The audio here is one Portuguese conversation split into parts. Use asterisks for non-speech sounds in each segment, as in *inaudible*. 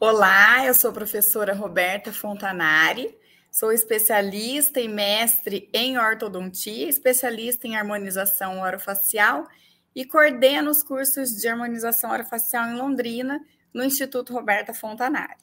Olá, eu sou a professora Roberta Fontanari, sou especialista e mestre em ortodontia, especialista em harmonização orofacial e coordeno os cursos de harmonização orofacial em Londrina, no Instituto Roberta Fontanari.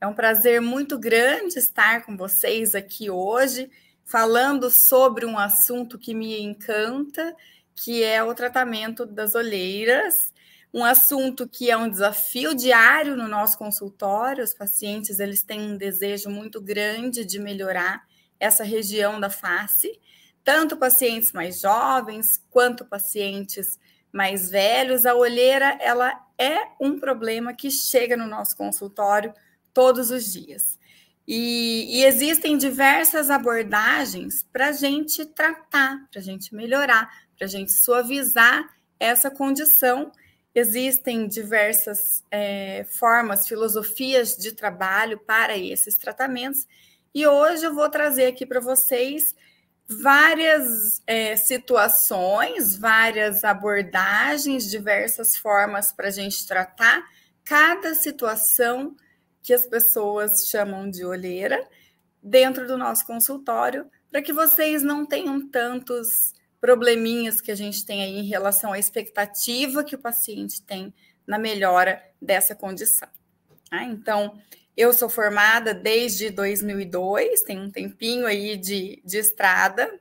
É um prazer muito grande estar com vocês aqui hoje, falando sobre um assunto que me encanta, que é o tratamento das olheiras um assunto que é um desafio diário no nosso consultório. Os pacientes eles têm um desejo muito grande de melhorar essa região da face, tanto pacientes mais jovens quanto pacientes mais velhos. A olheira ela é um problema que chega no nosso consultório todos os dias. E, e existem diversas abordagens para a gente tratar, para a gente melhorar, para a gente suavizar essa condição Existem diversas é, formas, filosofias de trabalho para esses tratamentos, e hoje eu vou trazer aqui para vocês várias é, situações, várias abordagens, diversas formas para a gente tratar cada situação que as pessoas chamam de olheira dentro do nosso consultório, para que vocês não tenham tantos probleminhas que a gente tem aí em relação à expectativa que o paciente tem na melhora dessa condição. Tá? Então, eu sou formada desde 2002, tem um tempinho aí de, de estrada.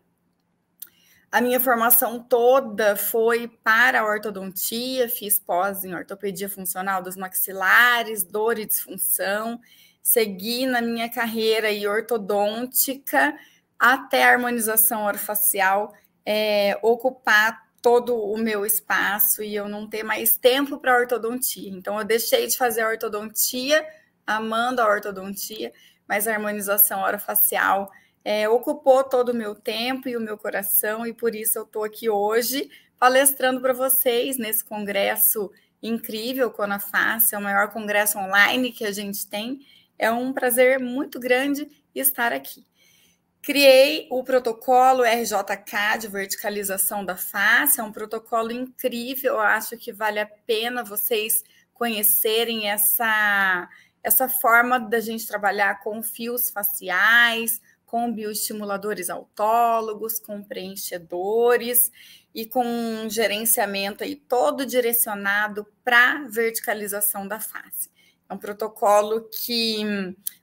A minha formação toda foi para a ortodontia, fiz pós em ortopedia funcional dos maxilares, dor e disfunção. Segui na minha carreira e ortodôntica até a harmonização orofacial é, ocupar todo o meu espaço e eu não ter mais tempo para ortodontia. Então, eu deixei de fazer a ortodontia, amando a ortodontia, mas a harmonização orofacial é, ocupou todo o meu tempo e o meu coração, e por isso eu estou aqui hoje palestrando para vocês nesse congresso incrível, Conafácio, é o maior congresso online que a gente tem. É um prazer muito grande estar aqui. Criei o protocolo RJK de verticalização da face, é um protocolo incrível, eu acho que vale a pena vocês conhecerem essa, essa forma da gente trabalhar com fios faciais, com bioestimuladores autólogos, com preenchedores e com um gerenciamento aí todo direcionado para verticalização da face. É um protocolo que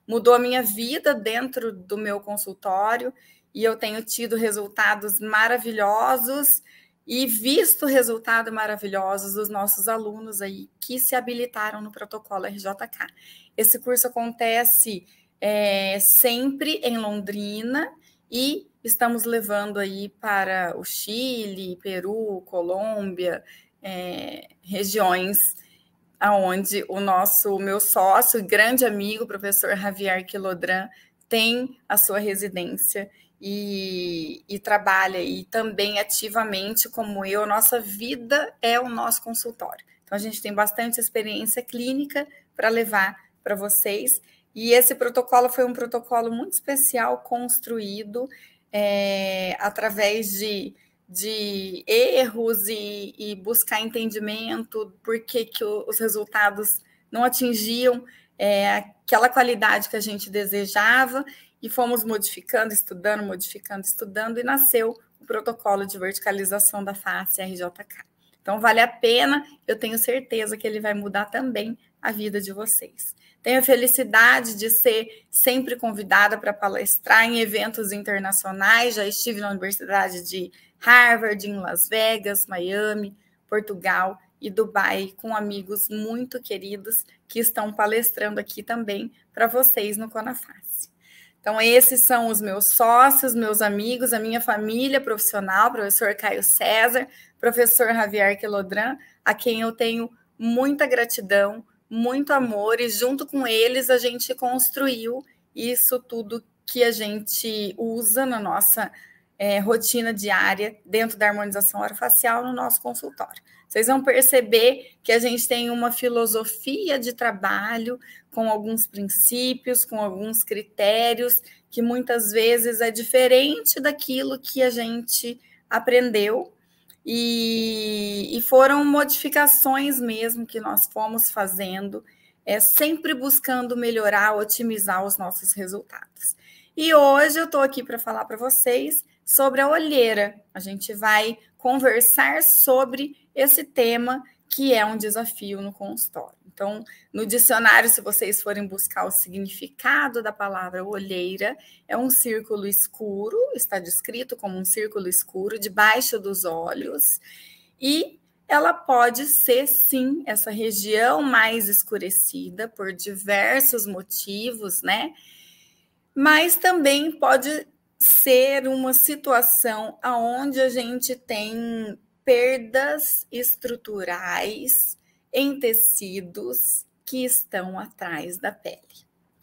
mudou a minha vida dentro do meu consultório e eu tenho tido resultados maravilhosos e visto resultados maravilhosos dos nossos alunos aí que se habilitaram no protocolo RJK. Esse curso acontece é, sempre em Londrina e estamos levando aí para o Chile, Peru, Colômbia, é, regiões aonde o nosso, o meu sócio, grande amigo, professor Javier Quilodran, tem a sua residência e, e, trabalha e também ativamente, como eu, nossa vida é o nosso consultório. Então, a gente tem bastante experiência clínica para levar para vocês. E esse protocolo foi um protocolo muito especial construído é, através de de erros e, e buscar entendimento por que, que os resultados não atingiam é, aquela qualidade que a gente desejava e fomos modificando, estudando, modificando, estudando e nasceu o protocolo de verticalização da face RJK. Então vale a pena, eu tenho certeza que ele vai mudar também a vida de vocês. Tenho a felicidade de ser sempre convidada para palestrar em eventos internacionais. Já estive na Universidade de Harvard, em Las Vegas, Miami, Portugal e Dubai, com amigos muito queridos que estão palestrando aqui também para vocês no Conafácio. Então, esses são os meus sócios, meus amigos, a minha família profissional, professor Caio César, professor Javier Quelodran, a quem eu tenho muita gratidão, muito amor, e junto com eles a gente construiu isso tudo que a gente usa na nossa é, rotina diária dentro da harmonização orofacial no nosso consultório. Vocês vão perceber que a gente tem uma filosofia de trabalho com alguns princípios, com alguns critérios, que muitas vezes é diferente daquilo que a gente aprendeu e, e, foram modificações mesmo que nós fomos fazendo, é sempre buscando melhorar, otimizar os nossos resultados. E hoje eu estou aqui para falar para vocês sobre a olheira. A gente vai conversar sobre esse tema que é um desafio no consultório. Então, no dicionário, se vocês forem buscar o significado da palavra olheira, é um círculo escuro, está descrito como um círculo escuro debaixo dos olhos, e ela pode ser sim essa região mais escurecida por diversos motivos, né? Mas também pode ser uma situação aonde a gente tem perdas estruturais em tecidos que estão atrás da pele.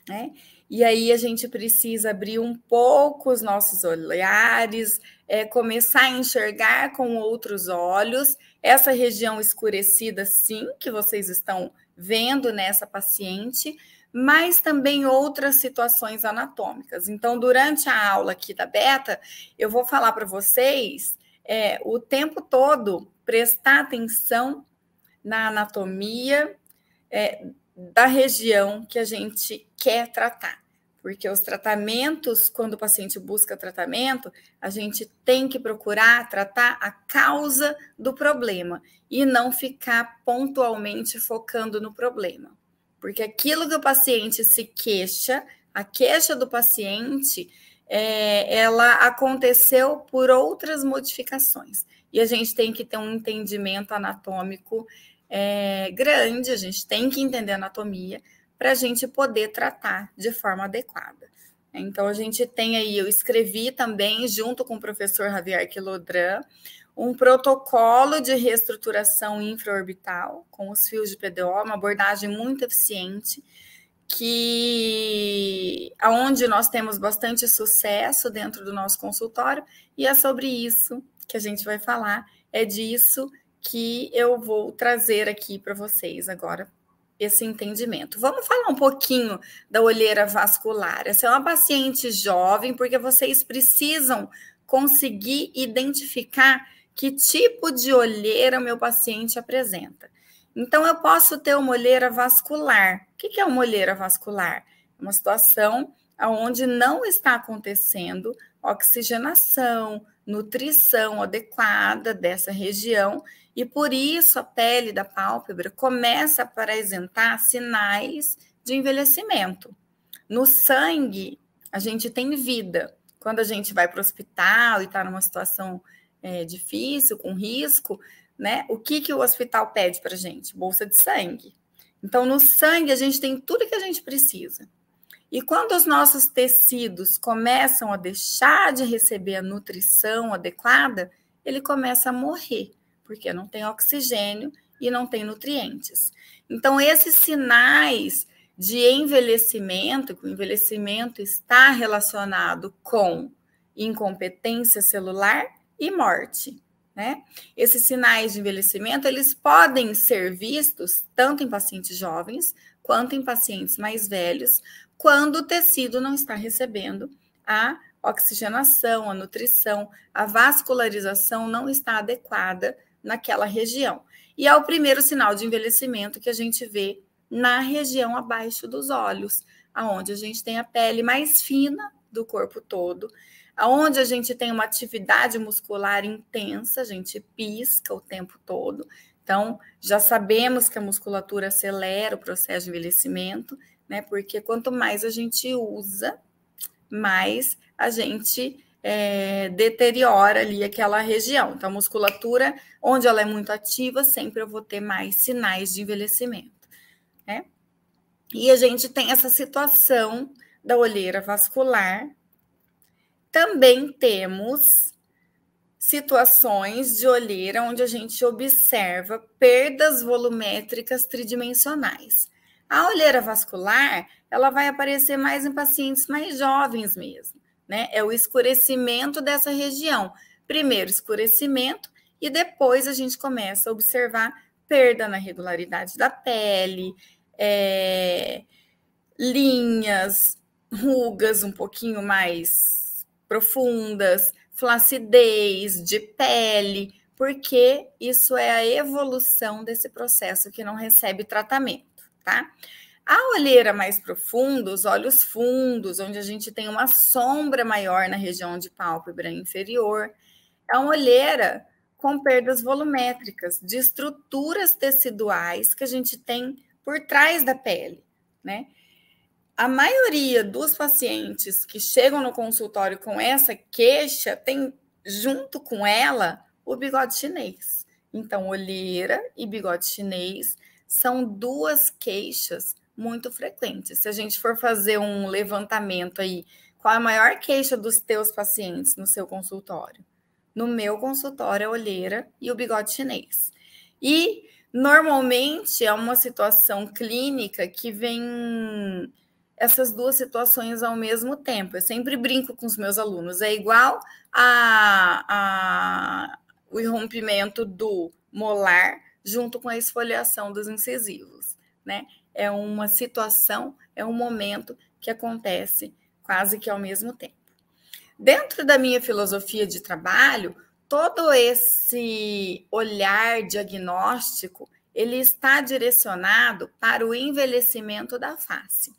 Né? E aí a gente precisa abrir um pouco os nossos olhares, é, começar a enxergar com outros olhos essa região escurecida, sim, que vocês estão vendo nessa paciente, mas também outras situações anatômicas. Então, durante a aula aqui da Beta, eu vou falar para vocês é, o tempo todo prestar atenção na anatomia é, da região que a gente quer tratar. Porque os tratamentos, quando o paciente busca tratamento, a gente tem que procurar tratar a causa do problema e não ficar pontualmente focando no problema. Porque aquilo que o paciente se queixa, a queixa do paciente, é, ela aconteceu por outras modificações. E a gente tem que ter um entendimento anatômico é, grande, a gente tem que entender anatomia para a gente poder tratar de forma adequada. Então, a gente tem aí, eu escrevi também, junto com o professor Javier Quilodran, um protocolo de reestruturação infraorbital com os fios de PDO, uma abordagem muito eficiente, que aonde nós temos bastante sucesso dentro do nosso consultório, e é sobre isso que a gente vai falar, é disso que eu vou trazer aqui para vocês agora esse entendimento. Vamos falar um pouquinho da olheira vascular. Essa é uma paciente jovem, porque vocês precisam conseguir identificar que tipo de olheira meu paciente apresenta. Então, eu posso ter uma olheira vascular. O que é uma olheira vascular? É uma situação onde não está acontecendo oxigenação, nutrição adequada dessa região e por isso a pele da pálpebra começa a apresentar sinais de envelhecimento. No sangue, a gente tem vida. Quando a gente vai para o hospital e está numa situação é, difícil, com risco, né? O que, que o hospital pede para a gente? Bolsa de sangue. Então, no sangue, a gente tem tudo que a gente precisa. E quando os nossos tecidos começam a deixar de receber a nutrição adequada, ele começa a morrer, porque não tem oxigênio e não tem nutrientes. Então, esses sinais de envelhecimento, que o envelhecimento está relacionado com incompetência celular, e morte. Né? Esses sinais de envelhecimento eles podem ser vistos tanto em pacientes jovens quanto em pacientes mais velhos, quando o tecido não está recebendo a oxigenação, a nutrição, a vascularização não está adequada naquela região. E é o primeiro sinal de envelhecimento que a gente vê na região abaixo dos olhos, aonde a gente tem a pele mais fina do corpo todo, Onde a gente tem uma atividade muscular intensa, a gente pisca o tempo todo. Então, já sabemos que a musculatura acelera o processo de envelhecimento, né? Porque quanto mais a gente usa, mais a gente é, deteriora ali aquela região. Então, a musculatura, onde ela é muito ativa, sempre eu vou ter mais sinais de envelhecimento, né? E a gente tem essa situação da olheira vascular, também temos situações de olheira onde a gente observa perdas volumétricas tridimensionais. A olheira vascular, ela vai aparecer mais em pacientes mais jovens mesmo, né? É o escurecimento dessa região. Primeiro escurecimento e depois a gente começa a observar perda na regularidade da pele, é, linhas, rugas um pouquinho mais profundas, flacidez de pele, porque isso é a evolução desse processo que não recebe tratamento, tá? A olheira mais profunda, os olhos fundos, onde a gente tem uma sombra maior na região de pálpebra inferior, é uma olheira com perdas volumétricas, de estruturas teciduais que a gente tem por trás da pele, né? a maioria dos pacientes que chegam no consultório com essa queixa tem junto com ela o bigode chinês. Então, olheira e bigode chinês são duas queixas muito frequentes. Se a gente for fazer um levantamento aí, qual é a maior queixa dos teus pacientes no seu consultório? No meu consultório, é olheira e o bigode chinês. E normalmente é uma situação clínica que vem essas duas situações ao mesmo tempo. Eu sempre brinco com os meus alunos, é igual a, a o irrompimento do molar junto com a esfoliação dos incisivos, né? É uma situação, é um momento que acontece quase que ao mesmo tempo. Dentro da minha filosofia de trabalho, todo esse olhar diagnóstico, ele está direcionado para o envelhecimento da face.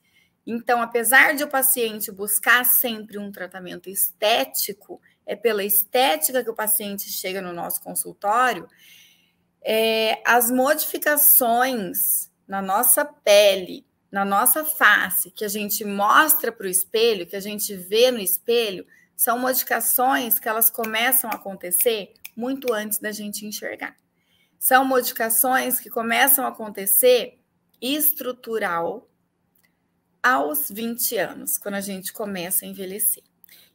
Então, apesar de o paciente buscar sempre um tratamento estético, é pela estética que o paciente chega no nosso consultório, é, as modificações na nossa pele, na nossa face, que a gente mostra para o espelho, que a gente vê no espelho, são modificações que elas começam a acontecer muito antes da gente enxergar. São modificações que começam a acontecer estrutural aos 20 anos, quando a gente começa a envelhecer.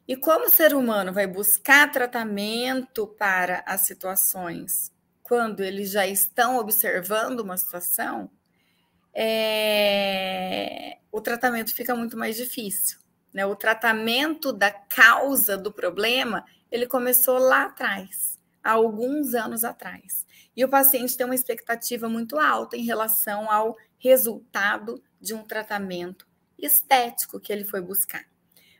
E como o ser humano vai buscar tratamento para as situações quando eles já estão observando uma situação, é... o tratamento fica muito mais difícil. Né? O tratamento da causa do problema, ele começou lá atrás, há alguns anos atrás. E o paciente tem uma expectativa muito alta em relação ao resultado de um tratamento estético que ele foi buscar.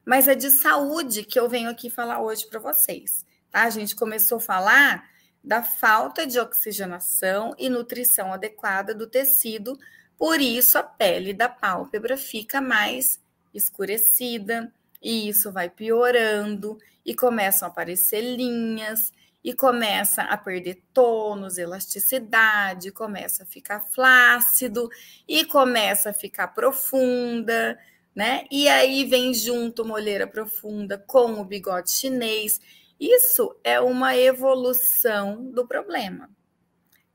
Mas é de saúde que eu venho aqui falar hoje para vocês, tá? A gente começou a falar da falta de oxigenação e nutrição adequada do tecido, por isso a pele da pálpebra fica mais escurecida e isso vai piorando e começam a aparecer linhas e começa a perder tônus, elasticidade, começa a ficar flácido e começa a ficar profunda, né? E aí vem junto moleira profunda com o bigode chinês. Isso é uma evolução do problema.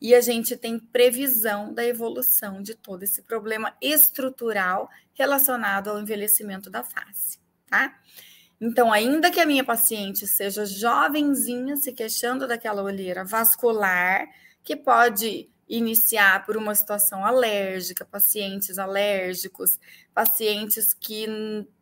E a gente tem previsão da evolução de todo esse problema estrutural relacionado ao envelhecimento da face, tá? Então, ainda que a minha paciente seja jovenzinha, se queixando daquela olheira vascular, que pode iniciar por uma situação alérgica, pacientes alérgicos, pacientes que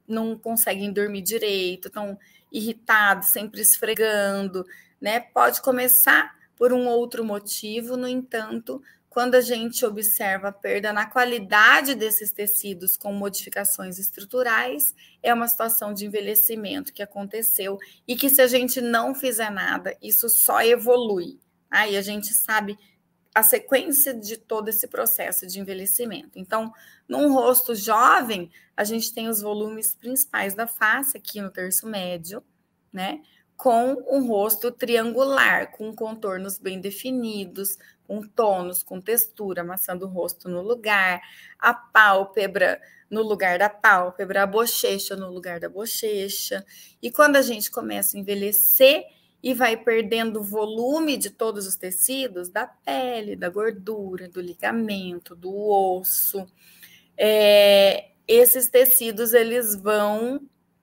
não conseguem dormir direito, estão irritados, sempre esfregando, né? Pode começar por um outro motivo, no entanto, quando a gente observa a perda na qualidade desses tecidos com modificações estruturais, é uma situação de envelhecimento que aconteceu e que, se a gente não fizer nada, isso só evolui. Aí a gente sabe a sequência de todo esse processo de envelhecimento. Então, num rosto jovem, a gente tem os volumes principais da face, aqui no terço médio, né? Com um rosto triangular, com contornos bem definidos, com tônus, com textura, amassando o rosto no lugar, a pálpebra no lugar da pálpebra, a bochecha no lugar da bochecha. E quando a gente começa a envelhecer e vai perdendo o volume de todos os tecidos, da pele, da gordura, do ligamento, do osso, é, esses tecidos eles vão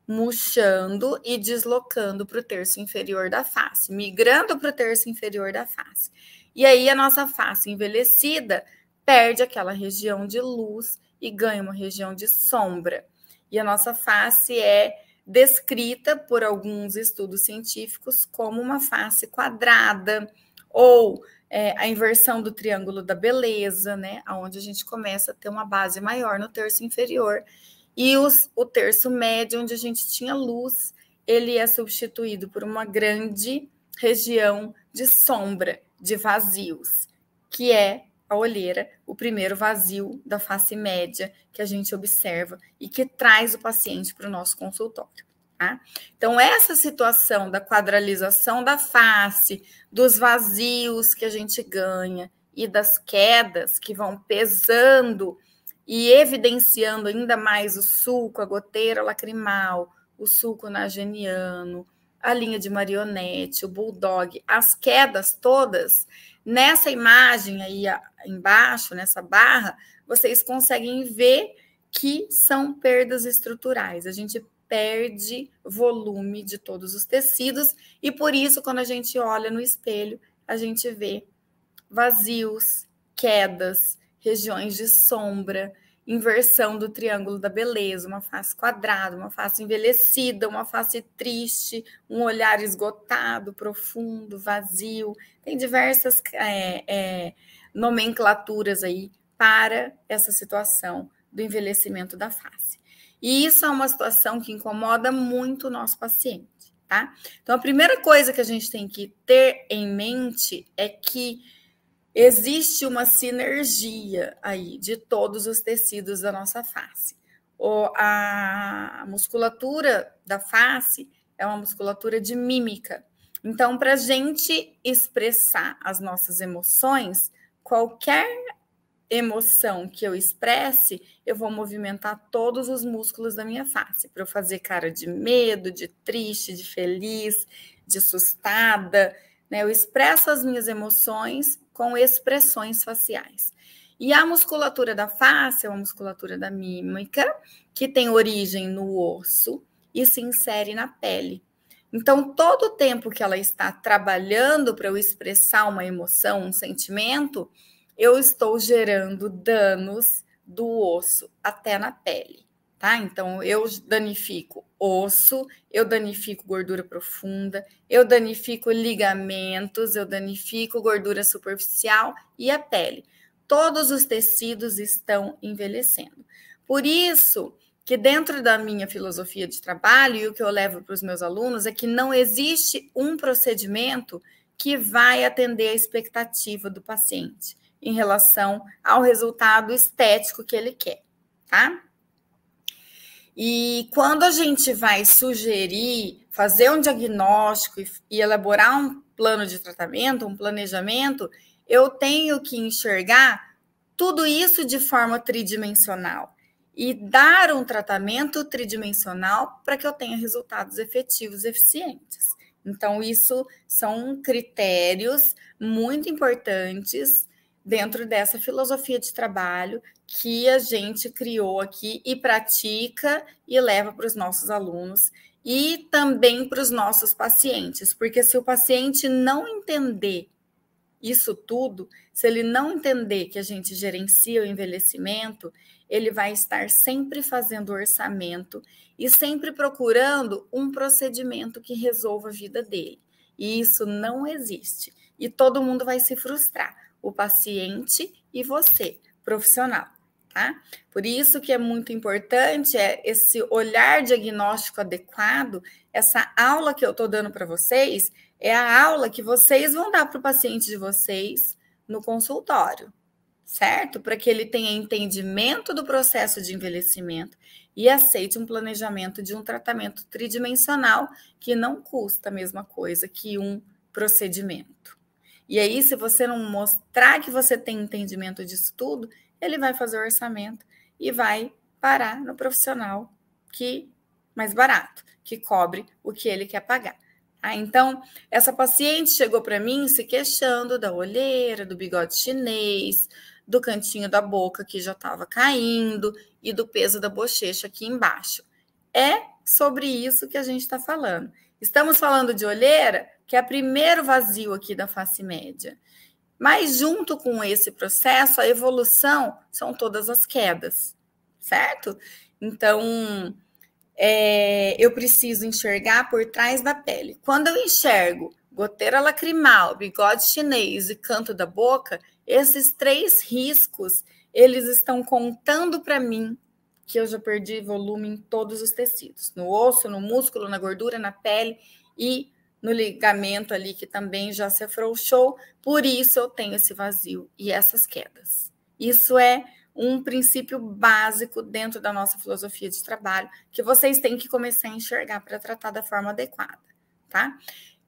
murchando e deslocando para o terço inferior da face, migrando para o terço inferior da face. E aí a nossa face envelhecida perde aquela região de luz e ganha uma região de sombra. E a nossa face é descrita por alguns estudos científicos como uma face quadrada ou é, a inversão do triângulo da beleza, né? Onde a gente começa a ter uma base maior no terço inferior e os, o terço médio, onde a gente tinha luz, ele é substituído por uma grande região de sombra de vazios, que é a olheira, o primeiro vazio da face média que a gente observa e que traz o paciente para o nosso consultório. Tá? Então, essa situação da quadralização da face, dos vazios que a gente ganha e das quedas que vão pesando e evidenciando ainda mais o sulco, a goteira lacrimal, o sulco nageniano, a linha de marionete, o bulldog, as quedas todas, nessa imagem aí embaixo, nessa barra, vocês conseguem ver que são perdas estruturais. A gente perde volume de todos os tecidos e por isso quando a gente olha no espelho, a gente vê vazios, quedas, regiões de sombra, inversão do triângulo da beleza, uma face quadrada, uma face envelhecida, uma face triste, um olhar esgotado, profundo, vazio. Tem diversas é, é, nomenclaturas aí para essa situação do envelhecimento da face. E isso é uma situação que incomoda muito o nosso paciente, tá? Então, a primeira coisa que a gente tem que ter em mente é que existe uma sinergia aí de todos os tecidos da nossa face. O, a musculatura da face é uma musculatura de mímica. Então, para a gente expressar as nossas emoções, qualquer emoção que eu expresse, eu vou movimentar todos os músculos da minha face, para eu fazer cara de medo, de triste, de feliz, de assustada. Né? Eu expresso as minhas emoções com expressões faciais. E a musculatura da face é uma musculatura da mímica, que tem origem no osso e se insere na pele. Então, todo o tempo que ela está trabalhando para eu expressar uma emoção, um sentimento, eu estou gerando danos do osso até na pele tá? Então, eu danifico osso, eu danifico gordura profunda, eu danifico ligamentos, eu danifico gordura superficial e a pele. Todos os tecidos estão envelhecendo. Por isso que dentro da minha filosofia de trabalho e o que eu levo para os meus alunos é que não existe um procedimento que vai atender a expectativa do paciente em relação ao resultado estético que ele quer, tá? E quando a gente vai sugerir, fazer um diagnóstico e elaborar um plano de tratamento, um planejamento, eu tenho que enxergar tudo isso de forma tridimensional e dar um tratamento tridimensional para que eu tenha resultados efetivos eficientes. Então, isso são critérios muito importantes dentro dessa filosofia de trabalho que a gente criou aqui e pratica e leva para os nossos alunos e também para os nossos pacientes, porque se o paciente não entender isso tudo, se ele não entender que a gente gerencia o envelhecimento, ele vai estar sempre fazendo orçamento e sempre procurando um procedimento que resolva a vida dele. E isso não existe. E todo mundo vai se frustrar, o paciente e você, profissional tá? Por isso que é muito importante é esse olhar diagnóstico adequado, essa aula que eu estou dando para vocês é a aula que vocês vão dar para o paciente de vocês no consultório, certo? Para que ele tenha entendimento do processo de envelhecimento e aceite um planejamento de um tratamento tridimensional que não custa a mesma coisa que um procedimento. E aí, se você não mostrar que você tem entendimento disso tudo, ele vai fazer o orçamento e vai parar no profissional que mais barato, que cobre o que ele quer pagar. Ah, então, essa paciente chegou para mim se queixando da olheira, do bigode chinês, do cantinho da boca que já estava caindo e do peso da bochecha aqui embaixo. É sobre isso que a gente está falando. Estamos falando de olheira, que é o primeiro vazio aqui da face média. Mas junto com esse processo, a evolução são todas as quedas, certo? Então, é, eu preciso enxergar por trás da pele. Quando eu enxergo goteira lacrimal, bigode chinês e canto da boca, esses três riscos, eles estão contando para mim que eu já perdi volume em todos os tecidos, no osso, no músculo, na gordura, na pele e no ligamento ali que também já se afrouxou, por isso eu tenho esse vazio e essas quedas. Isso é um princípio básico dentro da nossa filosofia de trabalho que vocês têm que começar a enxergar para tratar da forma adequada, tá?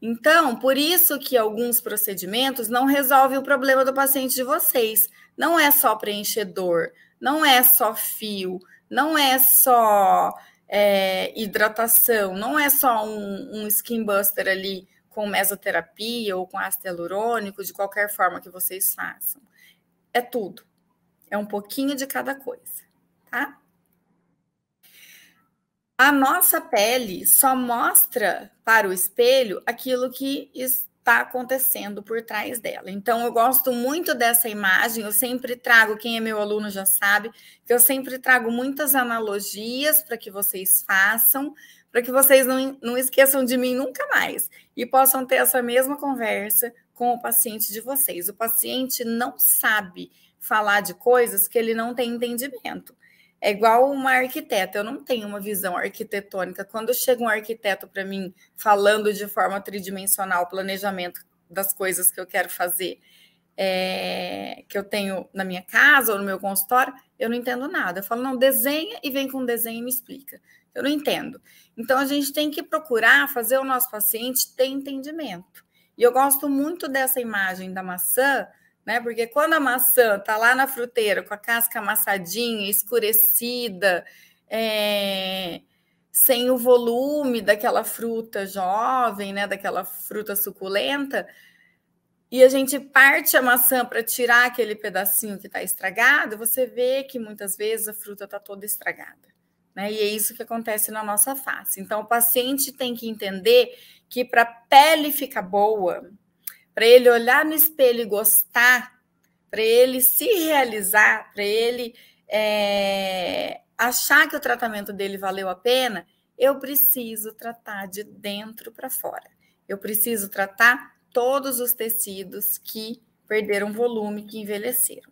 Então, por isso que alguns procedimentos não resolvem o problema do paciente de vocês. Não é só preenchedor, não é só fio, não é só é, hidratação, não é só um, um skin buster ali com mesoterapia ou com ácido hialurônico, de qualquer forma que vocês façam. É tudo. É um pouquinho de cada coisa, tá? A nossa pele só mostra para o espelho aquilo que está acontecendo por trás dela. Então, eu gosto muito dessa imagem, eu sempre trago, quem é meu aluno já sabe, que eu sempre trago muitas analogias para que vocês façam, para que vocês não, não esqueçam de mim nunca mais e possam ter essa mesma conversa com o paciente de vocês. O paciente não sabe falar de coisas que ele não tem entendimento. É igual uma arquiteta, eu não tenho uma visão arquitetônica. Quando chega um arquiteto para mim falando de forma tridimensional o planejamento das coisas que eu quero fazer, é, que eu tenho na minha casa ou no meu consultório, eu não entendo nada. Eu falo, não, desenha e vem com um desenho e me explica. Eu não entendo. Então a gente tem que procurar fazer o nosso paciente ter entendimento. E eu gosto muito dessa imagem da maçã, né? Porque quando a maçã tá lá na fruteira com a casca amassadinha, escurecida, é, sem o volume daquela fruta jovem, né? Daquela fruta suculenta, e a gente parte a maçã para tirar aquele pedacinho que está estragado, você vê que muitas vezes a fruta está toda estragada. Né? E é isso que acontece na nossa face. Então, o paciente tem que entender que para a pele ficar boa, para ele olhar no espelho e gostar, para ele se realizar, para ele é, achar que o tratamento dele valeu a pena, eu preciso tratar de dentro para fora. Eu preciso tratar todos os tecidos que perderam volume, que envelheceram.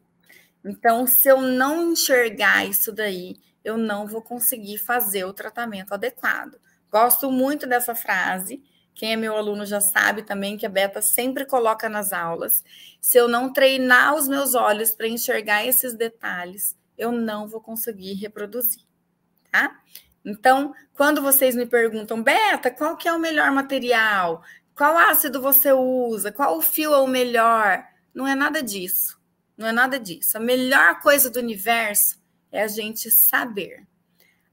Então, se eu não enxergar isso daí, eu não vou conseguir fazer o tratamento adequado. Gosto muito dessa frase, quem é meu aluno já sabe também que a Beta sempre coloca nas aulas. Se eu não treinar os meus olhos para enxergar esses detalhes, eu não vou conseguir reproduzir, tá? Então, quando vocês me perguntam, Beta, qual que é o melhor material? Qual ácido você usa? Qual fio é o melhor? Não é nada disso. Não é nada disso. A melhor coisa do universo é a gente saber.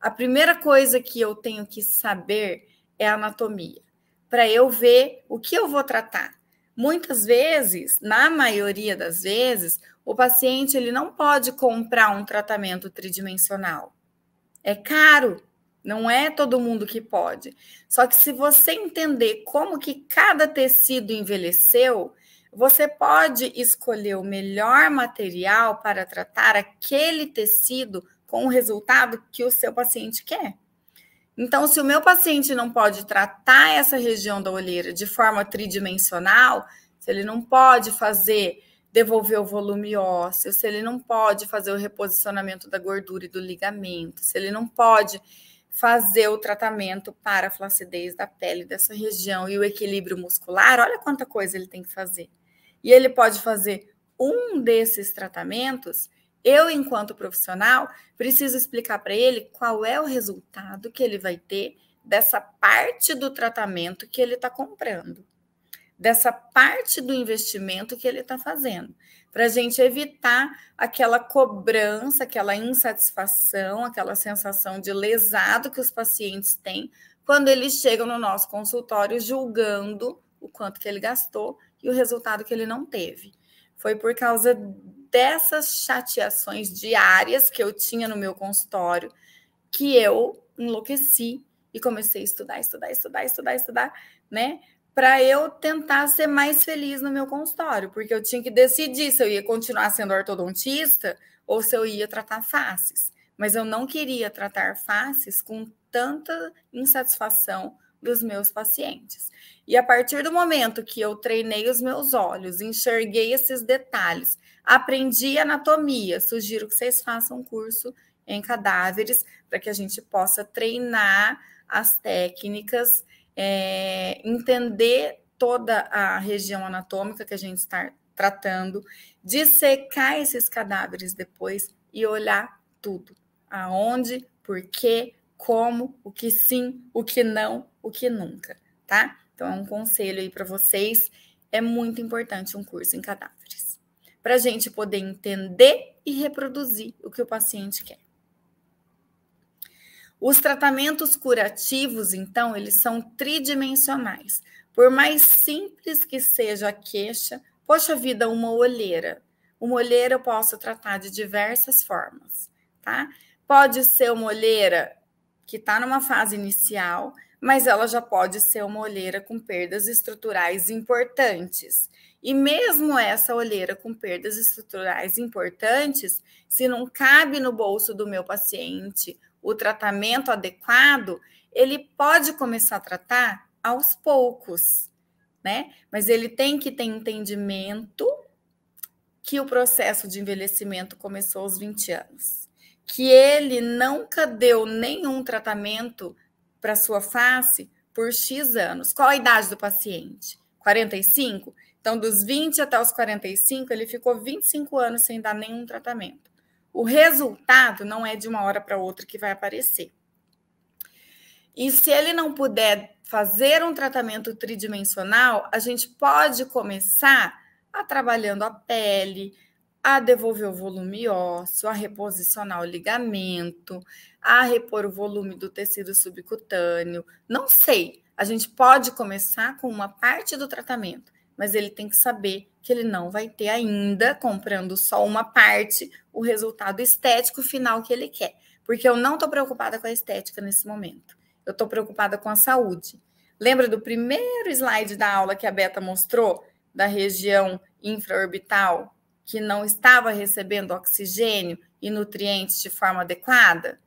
A primeira coisa que eu tenho que saber é anatomia para eu ver o que eu vou tratar. Muitas vezes, na maioria das vezes, o paciente ele não pode comprar um tratamento tridimensional. É caro, não é todo mundo que pode. Só que se você entender como que cada tecido envelheceu, você pode escolher o melhor material para tratar aquele tecido com o resultado que o seu paciente quer. Então, se o meu paciente não pode tratar essa região da olheira de forma tridimensional, se ele não pode fazer devolver o volume ósseo, se ele não pode fazer o reposicionamento da gordura e do ligamento, se ele não pode fazer o tratamento para a flacidez da pele dessa região e o equilíbrio muscular, olha quanta coisa ele tem que fazer. E ele pode fazer um desses tratamentos eu, enquanto profissional, preciso explicar para ele qual é o resultado que ele vai ter dessa parte do tratamento que ele está comprando, dessa parte do investimento que ele está fazendo, para a gente evitar aquela cobrança, aquela insatisfação, aquela sensação de lesado que os pacientes têm quando eles chegam no nosso consultório julgando o quanto que ele gastou e o resultado que ele não teve. Foi por causa dessas chateações diárias que eu tinha no meu consultório que eu enlouqueci e comecei a estudar, estudar, estudar, estudar, estudar, né? Para eu tentar ser mais feliz no meu consultório, porque eu tinha que decidir se eu ia continuar sendo ortodontista ou se eu ia tratar faces. Mas eu não queria tratar faces com tanta insatisfação dos meus pacientes. E a partir do momento que eu treinei os meus olhos, enxerguei esses detalhes, aprendi anatomia, sugiro que vocês façam um curso em cadáveres para que a gente possa treinar as técnicas, é, entender toda a região anatômica que a gente está tratando, dissecar esses cadáveres depois e olhar tudo. Aonde, por quê, como, o que sim, o que não, o que nunca, tá? Então, é um conselho aí para vocês. É muito importante um curso em cadáveres, para a gente poder entender e reproduzir o que o paciente quer. Os tratamentos curativos, então, eles são tridimensionais. Por mais simples que seja a queixa, poxa vida, uma olheira. Uma olheira eu posso tratar de diversas formas, tá? Pode ser uma olheira que está numa fase inicial, mas ela já pode ser uma olheira com perdas estruturais importantes. E mesmo essa olheira com perdas estruturais importantes, se não cabe no bolso do meu paciente o tratamento adequado, ele pode começar a tratar aos poucos, né? Mas ele tem que ter entendimento que o processo de envelhecimento começou aos 20 anos, que ele nunca deu nenhum tratamento para sua face por X anos. Qual a idade do paciente? 45? Então, dos 20 até os 45, ele ficou 25 anos sem dar nenhum tratamento. O resultado não é de uma hora para outra que vai aparecer. E se ele não puder fazer um tratamento tridimensional, a gente pode começar a trabalhando a pele, a devolver o volume ósseo, a reposicionar o ligamento, a repor o volume do tecido subcutâneo. Não sei. A gente pode começar com uma parte do tratamento, mas ele tem que saber que ele não vai ter ainda, comprando só uma parte, o resultado estético final que ele quer. Porque eu não estou preocupada com a estética nesse momento. Eu estou preocupada com a saúde. Lembra do primeiro slide da aula que a Beta mostrou da região infraorbital que não estava recebendo oxigênio e nutrientes de forma adequada?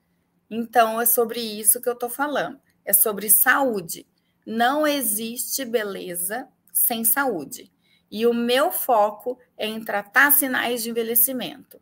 Então, é sobre isso que eu estou falando. É sobre saúde. Não existe beleza sem saúde. E o meu foco é em tratar sinais de envelhecimento.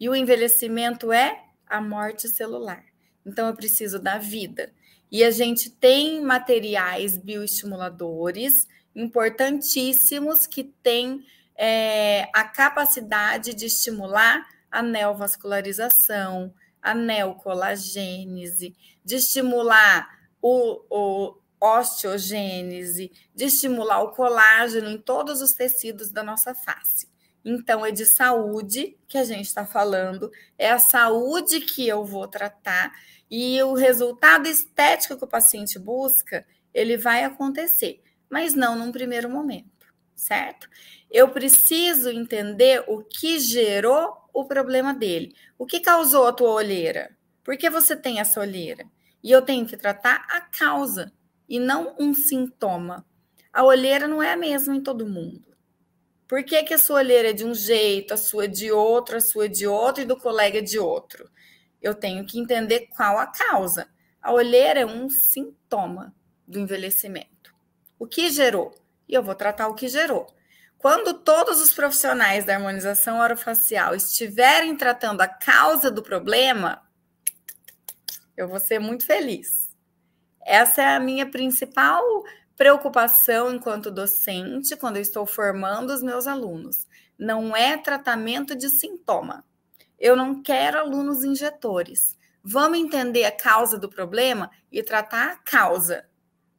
E o envelhecimento é a morte celular. Então, eu preciso da vida. E a gente tem materiais bioestimuladores importantíssimos que têm é, a capacidade de estimular a neovascularização, a neocolagênese, de estimular o, o osteogênese, de estimular o colágeno em todos os tecidos da nossa face. Então, é de saúde que a gente está falando, é a saúde que eu vou tratar e o resultado estético que o paciente busca, ele vai acontecer, mas não num primeiro momento certo? Eu preciso entender o que gerou o problema dele. O que causou a tua olheira? Por que você tem essa olheira? E eu tenho que tratar a causa e não um sintoma. A olheira não é a mesma em todo mundo. Por que, que a sua olheira é de um jeito, a sua é de outro, a sua é de outro e do colega é de outro? Eu tenho que entender qual a causa. A olheira é um sintoma do envelhecimento. O que gerou? e eu vou tratar o que gerou. Quando todos os profissionais da harmonização orofacial estiverem tratando a causa do problema, eu vou ser muito feliz. Essa é a minha principal preocupação enquanto docente, quando eu estou formando os meus alunos. Não é tratamento de sintoma. Eu não quero alunos injetores. Vamos entender a causa do problema e tratar a causa,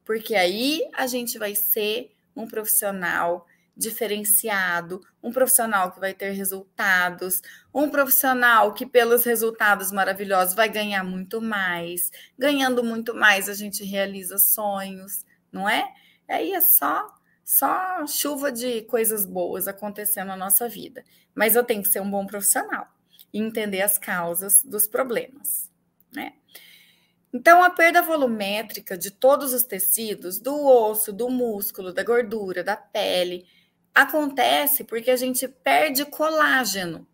porque aí a gente vai ser um profissional diferenciado, um profissional que vai ter resultados, um profissional que, pelos resultados maravilhosos, vai ganhar muito mais. Ganhando muito mais, a gente realiza sonhos, não é? Aí é só. Só chuva de coisas boas acontecendo na nossa vida. Mas eu tenho que ser um bom profissional e entender as causas dos problemas, né? Então, a perda volumétrica de todos os tecidos, do osso, do músculo, da gordura, da pele, acontece porque a gente perde colágeno.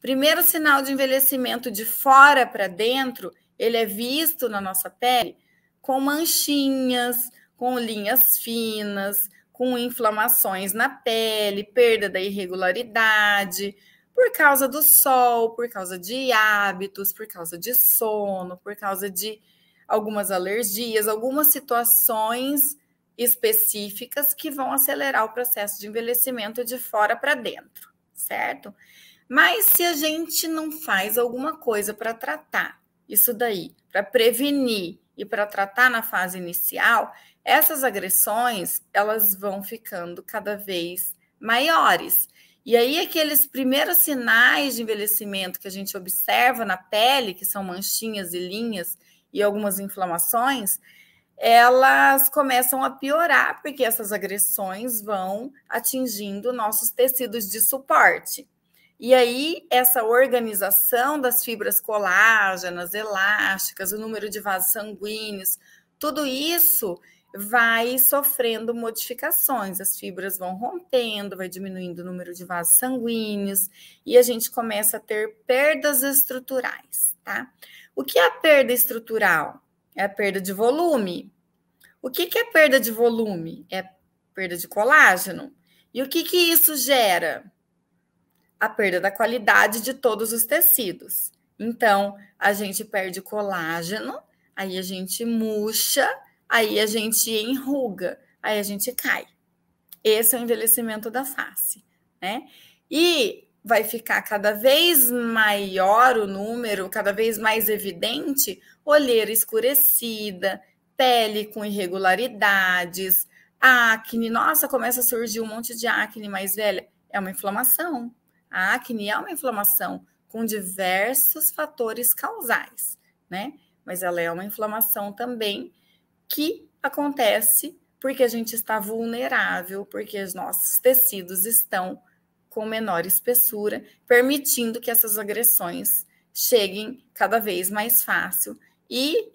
Primeiro sinal de envelhecimento de fora para dentro, ele é visto na nossa pele com manchinhas, com linhas finas, com inflamações na pele, perda da irregularidade, por causa do sol, por causa de hábitos, por causa de sono, por causa de algumas alergias, algumas situações específicas que vão acelerar o processo de envelhecimento de fora para dentro, certo? Mas se a gente não faz alguma coisa para tratar isso daí, para prevenir e para tratar na fase inicial, essas agressões, elas vão ficando cada vez maiores e aí, aqueles primeiros sinais de envelhecimento que a gente observa na pele, que são manchinhas e linhas e algumas inflamações, elas começam a piorar, porque essas agressões vão atingindo nossos tecidos de suporte. E aí, essa organização das fibras colágenas, elásticas, o número de vasos sanguíneos, tudo isso vai sofrendo modificações, as fibras vão rompendo, vai diminuindo o número de vasos sanguíneos e a gente começa a ter perdas estruturais, tá? O que é a perda estrutural? É a perda de volume. O que, que é perda de volume? É perda de colágeno. E o que, que isso gera? A perda da qualidade de todos os tecidos. Então, a gente perde colágeno, aí a gente murcha, aí a gente enruga, aí a gente cai. Esse é o envelhecimento da face, né? E vai ficar cada vez maior o número, cada vez mais evidente, olheira escurecida, pele com irregularidades, acne. Nossa, começa a surgir um monte de acne mais velha. É uma inflamação. A acne é uma inflamação com diversos fatores causais, né? Mas ela é uma inflamação também que acontece porque a gente está vulnerável, porque os nossos tecidos estão com menor espessura, permitindo que essas agressões cheguem cada vez mais fácil e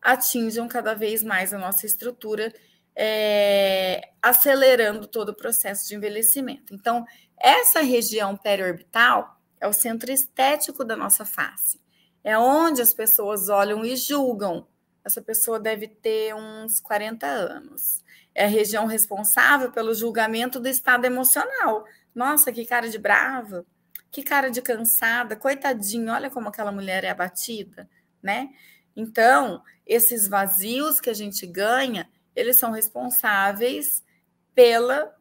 atinjam cada vez mais a nossa estrutura, é, acelerando todo o processo de envelhecimento. Então, essa região periorbital é o centro estético da nossa face. É onde as pessoas olham e julgam essa pessoa deve ter uns 40 anos. É a região responsável pelo julgamento do estado emocional. Nossa, que cara de brava, que cara de cansada, coitadinho, olha como aquela mulher é abatida, né? Então, esses vazios que a gente ganha, eles são responsáveis pela